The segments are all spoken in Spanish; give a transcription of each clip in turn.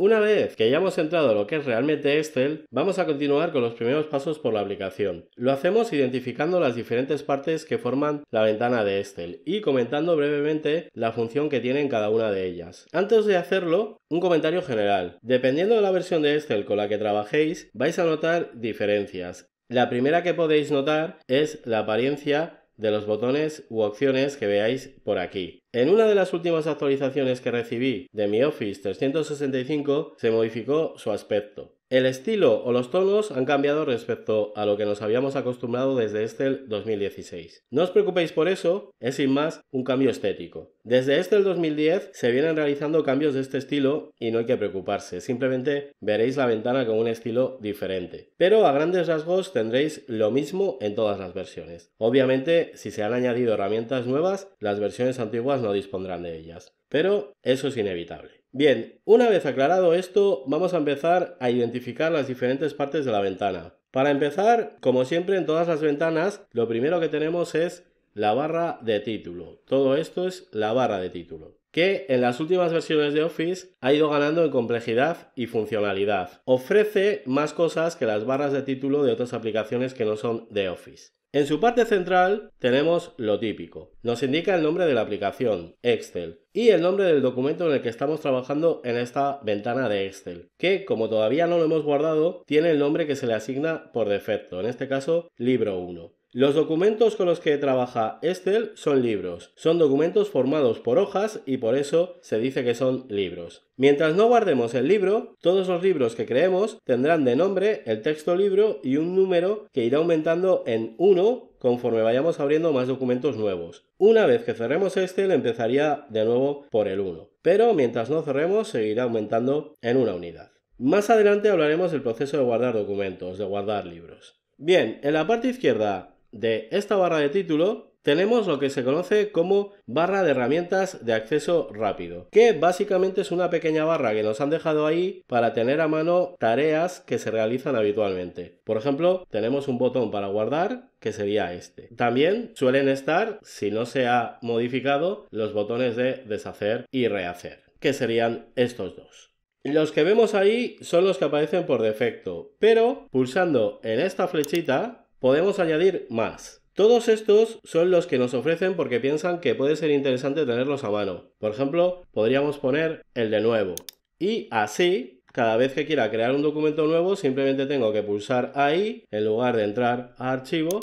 Una vez que hayamos entrado a lo que es realmente Excel, vamos a continuar con los primeros pasos por la aplicación. Lo hacemos identificando las diferentes partes que forman la ventana de Excel y comentando brevemente la función que tienen cada una de ellas. Antes de hacerlo, un comentario general. Dependiendo de la versión de Excel con la que trabajéis, vais a notar diferencias. La primera que podéis notar es la apariencia de los botones u opciones que veáis por aquí. En una de las últimas actualizaciones que recibí de mi Office 365 se modificó su aspecto. El estilo o los tonos han cambiado respecto a lo que nos habíamos acostumbrado desde Estel 2016. No os preocupéis por eso, es sin más un cambio estético. Desde Estel 2010 se vienen realizando cambios de este estilo y no hay que preocuparse, simplemente veréis la ventana con un estilo diferente. Pero a grandes rasgos tendréis lo mismo en todas las versiones. Obviamente, si se han añadido herramientas nuevas, las versiones antiguas no dispondrán de ellas, pero eso es inevitable. Bien, una vez aclarado esto, vamos a empezar a identificar las diferentes partes de la ventana. Para empezar, como siempre en todas las ventanas, lo primero que tenemos es la barra de título. Todo esto es la barra de título que en las últimas versiones de Office ha ido ganando en complejidad y funcionalidad. Ofrece más cosas que las barras de título de otras aplicaciones que no son de Office. En su parte central tenemos lo típico. Nos indica el nombre de la aplicación, Excel, y el nombre del documento en el que estamos trabajando en esta ventana de Excel, que como todavía no lo hemos guardado, tiene el nombre que se le asigna por defecto, en este caso, libro 1. Los documentos con los que trabaja Excel son libros. Son documentos formados por hojas y por eso se dice que son libros. Mientras no guardemos el libro, todos los libros que creemos tendrán de nombre el texto libro y un número que irá aumentando en 1 conforme vayamos abriendo más documentos nuevos. Una vez que cerremos este, empezaría de nuevo por el 1. Pero mientras no cerremos, seguirá aumentando en una unidad. Más adelante hablaremos del proceso de guardar documentos, de guardar libros. Bien, en la parte izquierda de esta barra de título tenemos lo que se conoce como barra de herramientas de acceso rápido, que básicamente es una pequeña barra que nos han dejado ahí para tener a mano tareas que se realizan habitualmente. Por ejemplo, tenemos un botón para guardar que sería este. También suelen estar, si no se ha modificado, los botones de deshacer y rehacer, que serían estos dos. Los que vemos ahí son los que aparecen por defecto, pero pulsando en esta flechita Podemos añadir más. Todos estos son los que nos ofrecen porque piensan que puede ser interesante tenerlos a mano. Por ejemplo, podríamos poner el de nuevo. Y así, cada vez que quiera crear un documento nuevo, simplemente tengo que pulsar ahí en lugar de entrar a archivo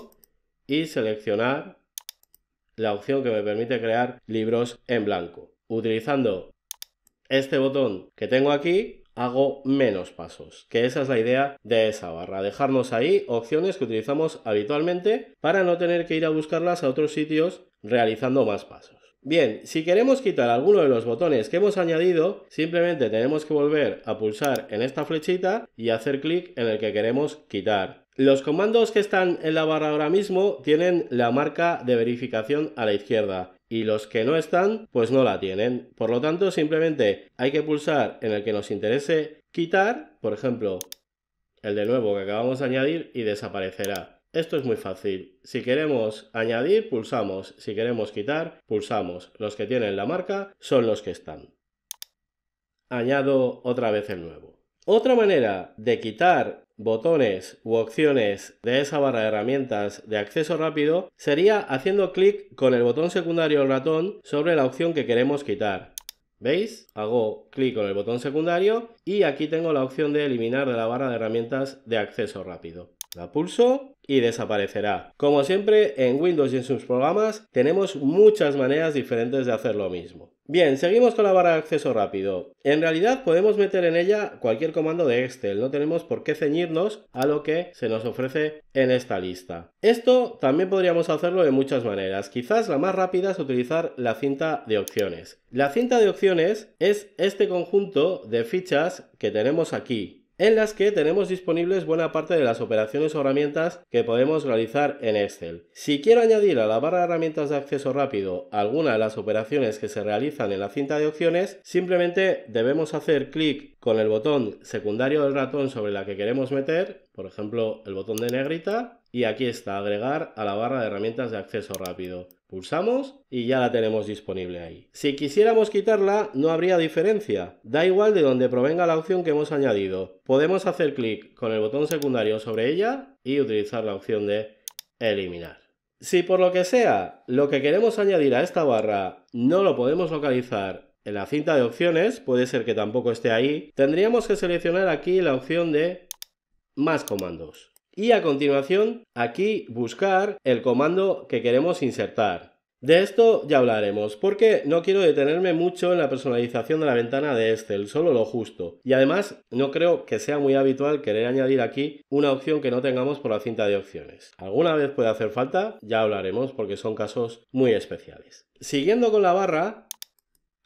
y seleccionar la opción que me permite crear libros en blanco. Utilizando este botón que tengo aquí, hago menos pasos, que esa es la idea de esa barra, dejarnos ahí opciones que utilizamos habitualmente para no tener que ir a buscarlas a otros sitios realizando más pasos. Bien, si queremos quitar alguno de los botones que hemos añadido, simplemente tenemos que volver a pulsar en esta flechita y hacer clic en el que queremos quitar. Los comandos que están en la barra ahora mismo tienen la marca de verificación a la izquierda y los que no están pues no la tienen. Por lo tanto simplemente hay que pulsar en el que nos interese quitar, por ejemplo el de nuevo que acabamos de añadir y desaparecerá. Esto es muy fácil. Si queremos añadir, pulsamos. Si queremos quitar, pulsamos. Los que tienen la marca son los que están. Añado otra vez el nuevo. Otra manera de quitar botones u opciones de esa barra de herramientas de acceso rápido sería haciendo clic con el botón secundario del ratón sobre la opción que queremos quitar. ¿Veis? Hago clic con el botón secundario y aquí tengo la opción de eliminar de la barra de herramientas de acceso rápido. La pulso y desaparecerá. Como siempre, en Windows y en sus programas tenemos muchas maneras diferentes de hacer lo mismo. Bien, seguimos con la barra de acceso rápido. En realidad podemos meter en ella cualquier comando de Excel, no tenemos por qué ceñirnos a lo que se nos ofrece en esta lista. Esto también podríamos hacerlo de muchas maneras, quizás la más rápida es utilizar la cinta de opciones. La cinta de opciones es este conjunto de fichas que tenemos aquí, en las que tenemos disponibles buena parte de las operaciones o herramientas que podemos realizar en Excel. Si quiero añadir a la barra de herramientas de acceso rápido alguna de las operaciones que se realizan en la cinta de opciones, simplemente debemos hacer clic con el botón secundario del ratón sobre la que queremos meter, por ejemplo el botón de negrita, y aquí está, agregar a la barra de herramientas de acceso rápido. Pulsamos y ya la tenemos disponible ahí. Si quisiéramos quitarla, no habría diferencia. Da igual de donde provenga la opción que hemos añadido. Podemos hacer clic con el botón secundario sobre ella y utilizar la opción de eliminar. Si por lo que sea, lo que queremos añadir a esta barra no lo podemos localizar en la cinta de opciones, puede ser que tampoco esté ahí, tendríamos que seleccionar aquí la opción de más comandos y a continuación aquí buscar el comando que queremos insertar. De esto ya hablaremos, porque no quiero detenerme mucho en la personalización de la ventana de Excel, solo lo justo. Y además, no creo que sea muy habitual querer añadir aquí una opción que no tengamos por la cinta de opciones. Alguna vez puede hacer falta, ya hablaremos, porque son casos muy especiales. Siguiendo con la barra,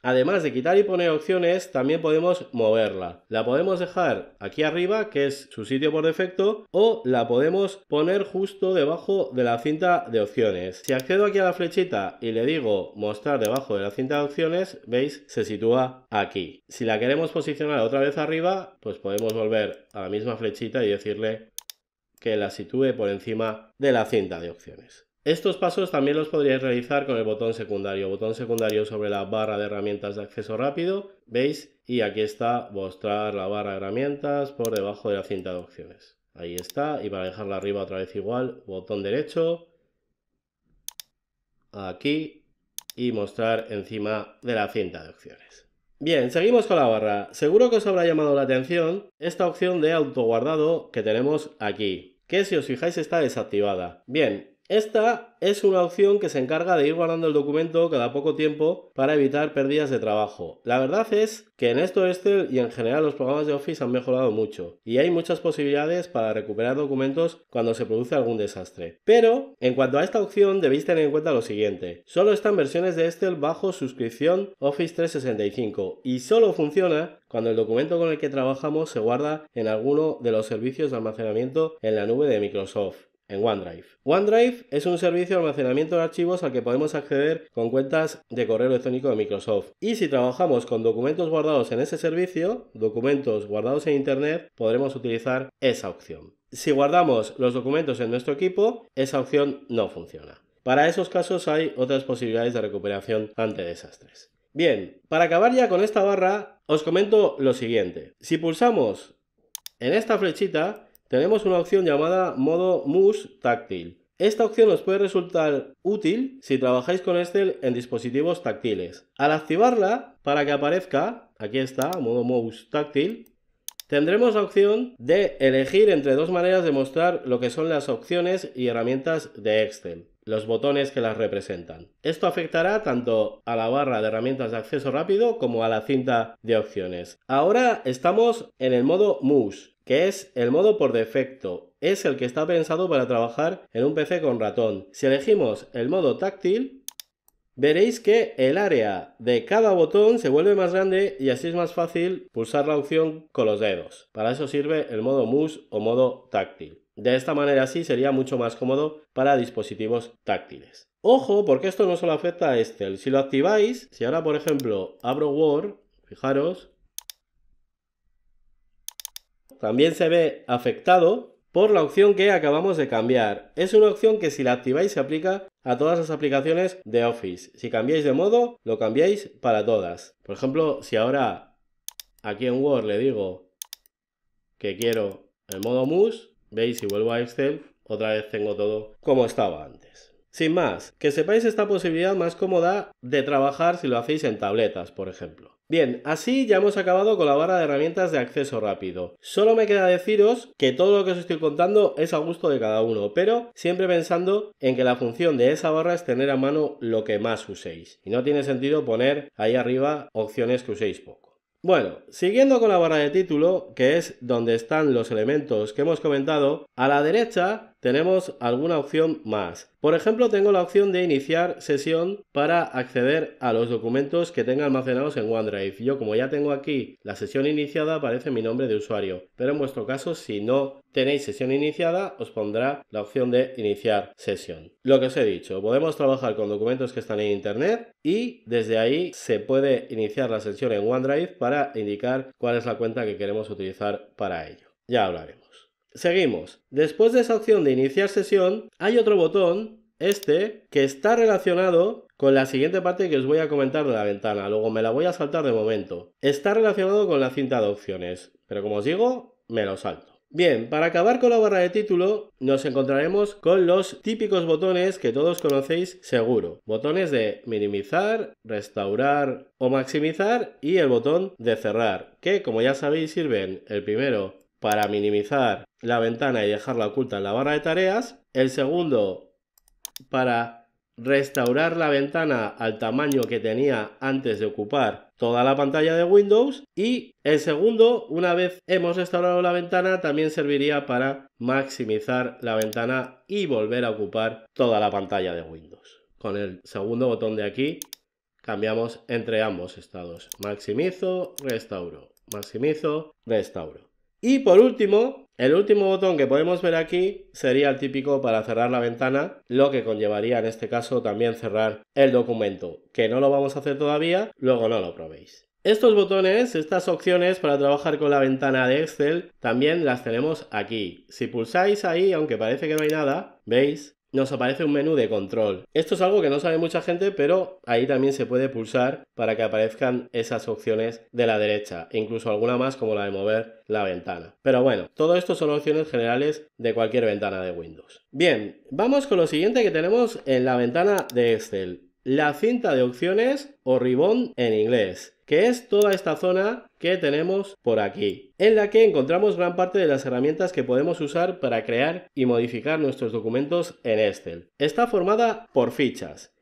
Además de quitar y poner opciones, también podemos moverla. La podemos dejar aquí arriba, que es su sitio por defecto, o la podemos poner justo debajo de la cinta de opciones. Si accedo aquí a la flechita y le digo mostrar debajo de la cinta de opciones, veis, se sitúa aquí. Si la queremos posicionar otra vez arriba, pues podemos volver a la misma flechita y decirle que la sitúe por encima de la cinta de opciones. Estos pasos también los podríais realizar con el botón secundario, botón secundario sobre la barra de herramientas de acceso rápido, veis, y aquí está mostrar la barra de herramientas por debajo de la cinta de opciones. Ahí está, y para dejarla arriba otra vez igual, botón derecho, aquí, y mostrar encima de la cinta de opciones. Bien, seguimos con la barra. Seguro que os habrá llamado la atención esta opción de autoguardado que tenemos aquí, que si os fijáis está desactivada. Bien, esta es una opción que se encarga de ir guardando el documento cada poco tiempo para evitar pérdidas de trabajo. La verdad es que en esto Excel y en general los programas de Office han mejorado mucho y hay muchas posibilidades para recuperar documentos cuando se produce algún desastre. Pero en cuanto a esta opción debéis tener en cuenta lo siguiente. Solo están versiones de Excel bajo suscripción Office 365 y solo funciona cuando el documento con el que trabajamos se guarda en alguno de los servicios de almacenamiento en la nube de Microsoft en OneDrive. OneDrive es un servicio de almacenamiento de archivos al que podemos acceder con cuentas de correo electrónico de Microsoft. Y si trabajamos con documentos guardados en ese servicio, documentos guardados en Internet, podremos utilizar esa opción. Si guardamos los documentos en nuestro equipo, esa opción no funciona. Para esos casos hay otras posibilidades de recuperación ante desastres. Bien, para acabar ya con esta barra, os comento lo siguiente. Si pulsamos en esta flechita, tenemos una opción llamada modo Mouse táctil. Esta opción os puede resultar útil si trabajáis con Excel en dispositivos táctiles. Al activarla, para que aparezca, aquí está, modo mouse táctil, tendremos la opción de elegir entre dos maneras de mostrar lo que son las opciones y herramientas de Excel los botones que las representan. Esto afectará tanto a la barra de herramientas de acceso rápido como a la cinta de opciones. Ahora estamos en el modo Mouse, que es el modo por defecto. Es el que está pensado para trabajar en un PC con ratón. Si elegimos el modo táctil, veréis que el área de cada botón se vuelve más grande y así es más fácil pulsar la opción con los dedos. Para eso sirve el modo Mouse o modo táctil. De esta manera sí sería mucho más cómodo para dispositivos táctiles. Ojo, porque esto no solo afecta a Estel. Si lo activáis, si ahora por ejemplo abro Word, fijaros, también se ve afectado por la opción que acabamos de cambiar. Es una opción que si la activáis se aplica a todas las aplicaciones de Office. Si cambiáis de modo, lo cambiáis para todas. Por ejemplo, si ahora aquí en Word le digo que quiero el modo Muse Veis, si vuelvo a Excel, otra vez tengo todo como estaba antes. Sin más, que sepáis esta posibilidad más cómoda de trabajar si lo hacéis en tabletas, por ejemplo. Bien, así ya hemos acabado con la barra de herramientas de acceso rápido. Solo me queda deciros que todo lo que os estoy contando es a gusto de cada uno, pero siempre pensando en que la función de esa barra es tener a mano lo que más uséis. Y no tiene sentido poner ahí arriba opciones que uséis poco. Bueno, siguiendo con la barra de título, que es donde están los elementos que hemos comentado, a la derecha tenemos alguna opción más. Por ejemplo, tengo la opción de iniciar sesión para acceder a los documentos que tenga almacenados en OneDrive. Yo como ya tengo aquí la sesión iniciada, aparece mi nombre de usuario. Pero en vuestro caso, si no tenéis sesión iniciada, os pondrá la opción de iniciar sesión. Lo que os he dicho, podemos trabajar con documentos que están en Internet y desde ahí se puede iniciar la sesión en OneDrive para indicar cuál es la cuenta que queremos utilizar para ello. Ya hablaremos. Seguimos. Después de esa opción de iniciar sesión, hay otro botón, este, que está relacionado con la siguiente parte que os voy a comentar de la ventana. Luego me la voy a saltar de momento. Está relacionado con la cinta de opciones, pero como os digo, me lo salto. Bien, para acabar con la barra de título, nos encontraremos con los típicos botones que todos conocéis seguro. Botones de minimizar, restaurar o maximizar y el botón de cerrar, que como ya sabéis sirven el primero para minimizar la ventana y dejarla oculta en la barra de tareas. El segundo, para restaurar la ventana al tamaño que tenía antes de ocupar toda la pantalla de Windows. Y el segundo, una vez hemos restaurado la ventana, también serviría para maximizar la ventana y volver a ocupar toda la pantalla de Windows. Con el segundo botón de aquí cambiamos entre ambos estados. Maximizo, restauro. Maximizo, restauro. Y por último, el último botón que podemos ver aquí sería el típico para cerrar la ventana, lo que conllevaría en este caso también cerrar el documento, que no lo vamos a hacer todavía, luego no lo probéis. Estos botones, estas opciones para trabajar con la ventana de Excel, también las tenemos aquí. Si pulsáis ahí, aunque parece que no hay nada, veis nos aparece un menú de control. Esto es algo que no sabe mucha gente, pero ahí también se puede pulsar para que aparezcan esas opciones de la derecha, incluso alguna más como la de mover la ventana. Pero bueno, todo esto son opciones generales de cualquier ventana de Windows. Bien, vamos con lo siguiente que tenemos en la ventana de Excel la cinta de opciones o ribbon en inglés, que es toda esta zona que tenemos por aquí, en la que encontramos gran parte de las herramientas que podemos usar para crear y modificar nuestros documentos en Excel. Está formada por fichas,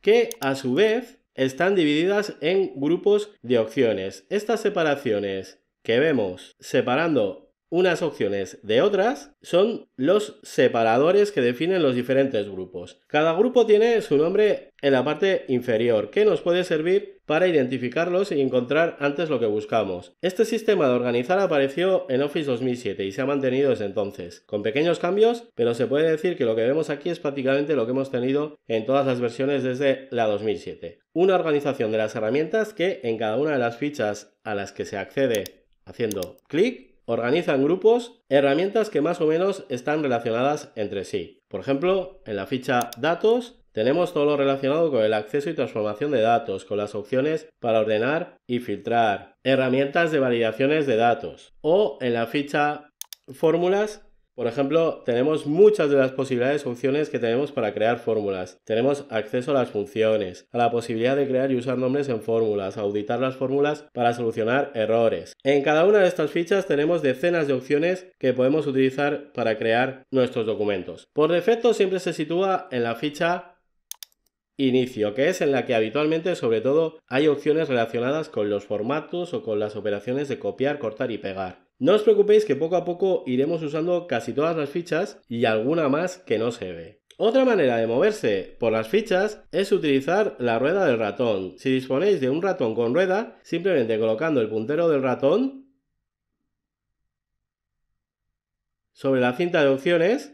que a su vez están divididas en grupos de opciones. Estas separaciones que vemos separando unas opciones de otras son los separadores que definen los diferentes grupos. Cada grupo tiene su nombre en la parte inferior, que nos puede servir para identificarlos y encontrar antes lo que buscamos. Este sistema de organizar apareció en Office 2007 y se ha mantenido desde entonces, con pequeños cambios, pero se puede decir que lo que vemos aquí es prácticamente lo que hemos tenido en todas las versiones desde la 2007. Una organización de las herramientas que en cada una de las fichas a las que se accede haciendo clic Organizan grupos, herramientas que más o menos están relacionadas entre sí. Por ejemplo, en la ficha datos tenemos todo lo relacionado con el acceso y transformación de datos, con las opciones para ordenar y filtrar, herramientas de validaciones de datos. O en la ficha fórmulas por ejemplo, tenemos muchas de las posibilidades opciones que tenemos para crear fórmulas. Tenemos acceso a las funciones, a la posibilidad de crear y usar nombres en fórmulas, auditar las fórmulas para solucionar errores. En cada una de estas fichas tenemos decenas de opciones que podemos utilizar para crear nuestros documentos. Por defecto siempre se sitúa en la ficha inicio, que es en la que habitualmente sobre todo hay opciones relacionadas con los formatos o con las operaciones de copiar, cortar y pegar. No os preocupéis que poco a poco iremos usando casi todas las fichas y alguna más que no se ve. Otra manera de moverse por las fichas es utilizar la rueda del ratón. Si disponéis de un ratón con rueda, simplemente colocando el puntero del ratón sobre la cinta de opciones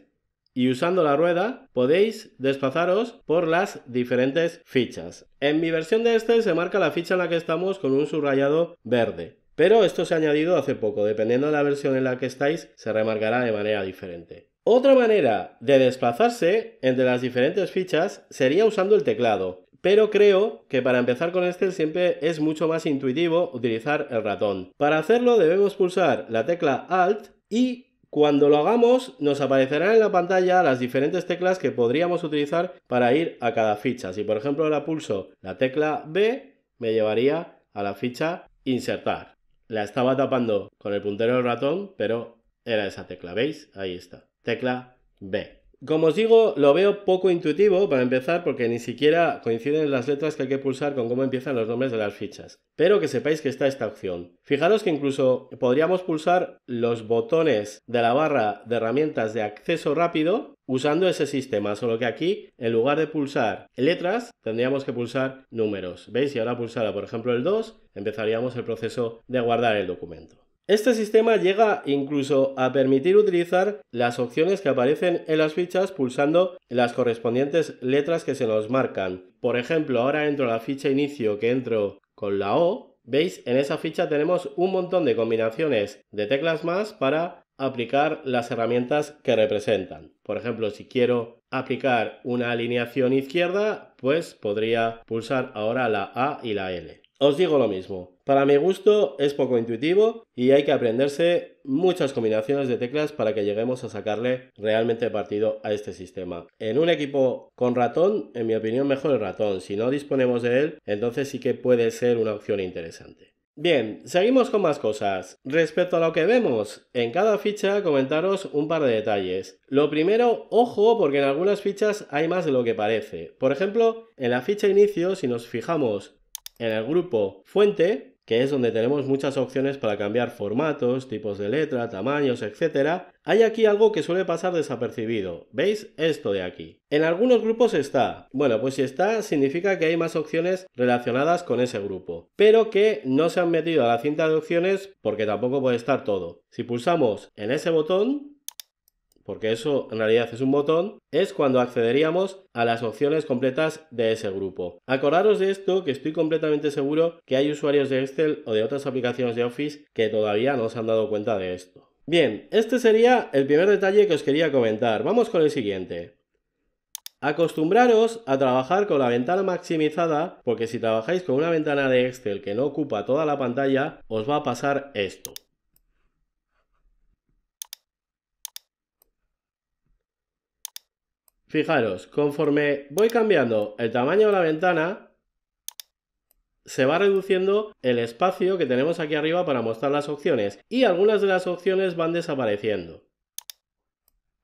y usando la rueda podéis desplazaros por las diferentes fichas. En mi versión de este se marca la ficha en la que estamos con un subrayado verde. Pero esto se ha añadido hace poco, dependiendo de la versión en la que estáis, se remarcará de manera diferente. Otra manera de desplazarse entre las diferentes fichas sería usando el teclado, pero creo que para empezar con este siempre es mucho más intuitivo utilizar el ratón. Para hacerlo debemos pulsar la tecla Alt y cuando lo hagamos nos aparecerán en la pantalla las diferentes teclas que podríamos utilizar para ir a cada ficha. Si por ejemplo ahora pulso la tecla B, me llevaría a la ficha Insertar. La estaba tapando con el puntero del ratón, pero era esa tecla, ¿veis? Ahí está. Tecla B. Como os digo, lo veo poco intuitivo para empezar porque ni siquiera coinciden las letras que hay que pulsar con cómo empiezan los nombres de las fichas. Pero que sepáis que está esta opción. Fijaros que incluso podríamos pulsar los botones de la barra de herramientas de acceso rápido usando ese sistema, solo que aquí en lugar de pulsar letras tendríamos que pulsar números. ¿Veis? Si ahora pulsara por ejemplo el 2, empezaríamos el proceso de guardar el documento. Este sistema llega incluso a permitir utilizar las opciones que aparecen en las fichas pulsando las correspondientes letras que se nos marcan. Por ejemplo, ahora entro a la ficha inicio que entro con la O. Veis, en esa ficha tenemos un montón de combinaciones de teclas más para aplicar las herramientas que representan. Por ejemplo, si quiero aplicar una alineación izquierda, pues podría pulsar ahora la A y la L. Os digo lo mismo, para mi gusto es poco intuitivo y hay que aprenderse muchas combinaciones de teclas para que lleguemos a sacarle realmente partido a este sistema. En un equipo con ratón, en mi opinión mejor el ratón. Si no disponemos de él, entonces sí que puede ser una opción interesante. Bien, seguimos con más cosas. Respecto a lo que vemos, en cada ficha comentaros un par de detalles. Lo primero, ojo, porque en algunas fichas hay más de lo que parece. Por ejemplo, en la ficha inicio, si nos fijamos en el grupo fuente, que es donde tenemos muchas opciones para cambiar formatos, tipos de letra, tamaños, etc., hay aquí algo que suele pasar desapercibido. ¿Veis esto de aquí? En algunos grupos está. Bueno, pues si está, significa que hay más opciones relacionadas con ese grupo, pero que no se han metido a la cinta de opciones porque tampoco puede estar todo. Si pulsamos en ese botón, porque eso en realidad es un botón, es cuando accederíamos a las opciones completas de ese grupo. Acordaros de esto que estoy completamente seguro que hay usuarios de Excel o de otras aplicaciones de Office que todavía no se han dado cuenta de esto. Bien, este sería el primer detalle que os quería comentar. Vamos con el siguiente. Acostumbraros a trabajar con la ventana maximizada porque si trabajáis con una ventana de Excel que no ocupa toda la pantalla os va a pasar esto. Fijaros, conforme voy cambiando el tamaño de la ventana, se va reduciendo el espacio que tenemos aquí arriba para mostrar las opciones y algunas de las opciones van desapareciendo.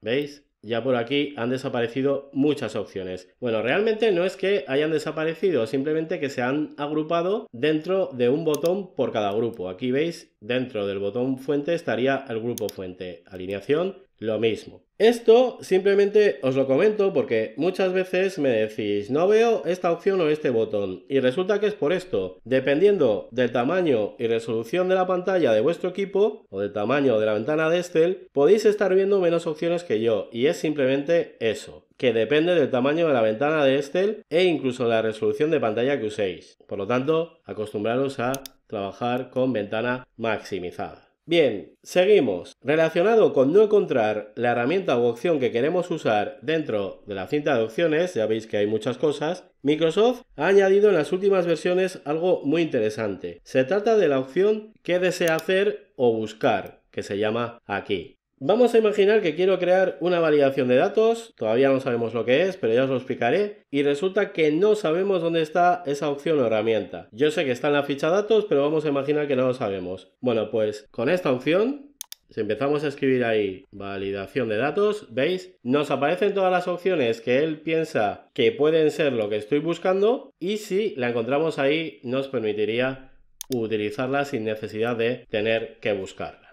¿Veis? Ya por aquí han desaparecido muchas opciones. Bueno, realmente no es que hayan desaparecido, simplemente que se han agrupado dentro de un botón por cada grupo. Aquí veis, dentro del botón fuente estaría el grupo fuente, alineación, lo mismo. Esto simplemente os lo comento porque muchas veces me decís no veo esta opción o este botón y resulta que es por esto. Dependiendo del tamaño y resolución de la pantalla de vuestro equipo o del tamaño de la ventana de Excel podéis estar viendo menos opciones que yo y es simplemente eso que depende del tamaño de la ventana de Excel e incluso la resolución de pantalla que uséis. Por lo tanto, acostumbraros a trabajar con ventana maximizada. Bien, seguimos. Relacionado con no encontrar la herramienta o opción que queremos usar dentro de la cinta de opciones, ya veis que hay muchas cosas, Microsoft ha añadido en las últimas versiones algo muy interesante. Se trata de la opción que desea hacer o buscar, que se llama aquí. Vamos a imaginar que quiero crear una validación de datos, todavía no sabemos lo que es, pero ya os lo explicaré, y resulta que no sabemos dónde está esa opción o herramienta. Yo sé que está en la ficha datos, pero vamos a imaginar que no lo sabemos. Bueno, pues con esta opción si empezamos a escribir ahí validación de datos, ¿veis? Nos aparecen todas las opciones que él piensa que pueden ser lo que estoy buscando y si la encontramos ahí nos permitiría utilizarla sin necesidad de tener que buscarla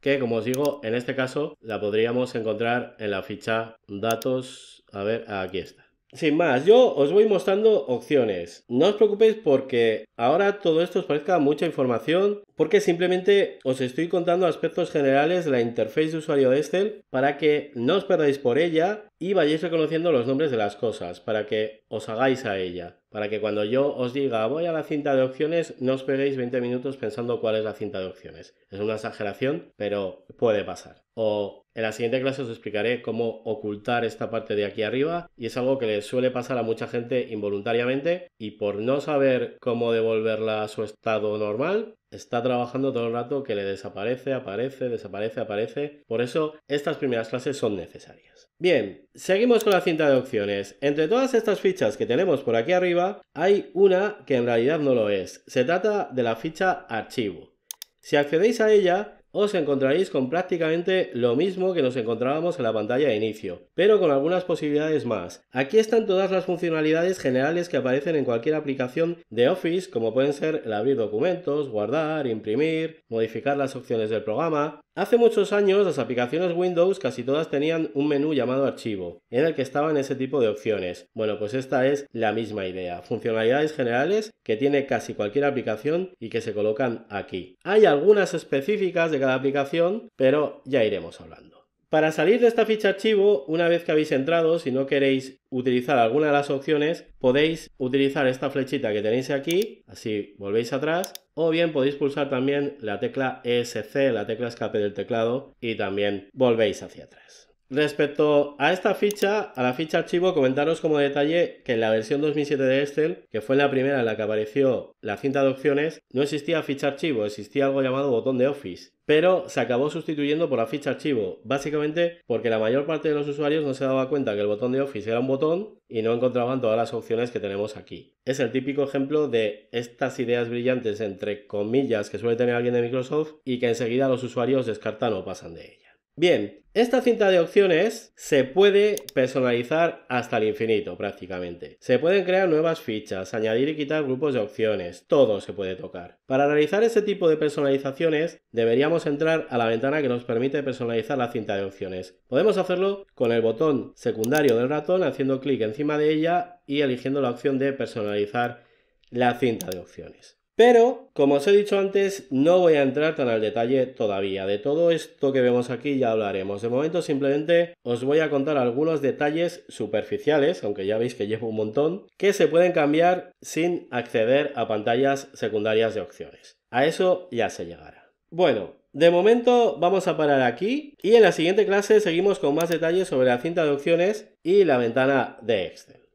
que como os digo, en este caso la podríamos encontrar en la ficha datos, a ver, aquí está. Sin más, yo os voy mostrando opciones. No os preocupéis porque ahora todo esto os parezca mucha información, porque simplemente os estoy contando aspectos generales de la interfaz de usuario de Excel para que no os perdáis por ella y vayáis reconociendo los nombres de las cosas para que os hagáis a ella, para que cuando yo os diga voy a la cinta de opciones no os peguéis 20 minutos pensando cuál es la cinta de opciones. Es una exageración, pero puede pasar. O en la siguiente clase os explicaré cómo ocultar esta parte de aquí arriba y es algo que le suele pasar a mucha gente involuntariamente y por no saber cómo devolverla a su estado normal, está trabajando todo el rato que le desaparece, aparece, desaparece, aparece. Por eso estas primeras clases son necesarias. Bien, seguimos con la cinta de opciones. Entre todas estas fichas que tenemos por aquí arriba, hay una que en realidad no lo es. Se trata de la ficha archivo. Si accedéis a ella, os encontraréis con prácticamente lo mismo que nos encontrábamos en la pantalla de inicio, pero con algunas posibilidades más. Aquí están todas las funcionalidades generales que aparecen en cualquier aplicación de Office, como pueden ser el abrir documentos, guardar, imprimir, modificar las opciones del programa. Hace muchos años las aplicaciones Windows casi todas tenían un menú llamado archivo, en el que estaban ese tipo de opciones. Bueno, pues esta es la misma idea, funcionalidades generales que tiene casi cualquier aplicación y que se colocan aquí. Hay algunas específicas de cada aplicación, pero ya iremos hablando. Para salir de esta ficha archivo, una vez que habéis entrado, si no queréis utilizar alguna de las opciones, podéis utilizar esta flechita que tenéis aquí, así volvéis atrás, o bien podéis pulsar también la tecla ESC, la tecla escape del teclado, y también volvéis hacia atrás. Respecto a esta ficha, a la ficha archivo, comentaros como detalle que en la versión 2007 de Excel, que fue la primera en la que apareció la cinta de opciones, no existía ficha archivo, existía algo llamado botón de Office, pero se acabó sustituyendo por la ficha archivo, básicamente porque la mayor parte de los usuarios no se daba cuenta que el botón de Office era un botón y no encontraban todas las opciones que tenemos aquí. Es el típico ejemplo de estas ideas brillantes entre comillas que suele tener alguien de Microsoft y que enseguida los usuarios descartan o pasan de ellas. Bien, esta cinta de opciones se puede personalizar hasta el infinito prácticamente. Se pueden crear nuevas fichas, añadir y quitar grupos de opciones, todo se puede tocar. Para realizar este tipo de personalizaciones deberíamos entrar a la ventana que nos permite personalizar la cinta de opciones. Podemos hacerlo con el botón secundario del ratón haciendo clic encima de ella y eligiendo la opción de personalizar la cinta de opciones. Pero, como os he dicho antes, no voy a entrar tan al detalle todavía. De todo esto que vemos aquí ya hablaremos. De momento simplemente os voy a contar algunos detalles superficiales, aunque ya veis que llevo un montón, que se pueden cambiar sin acceder a pantallas secundarias de opciones. A eso ya se llegará. Bueno, de momento vamos a parar aquí y en la siguiente clase seguimos con más detalles sobre la cinta de opciones y la ventana de Excel.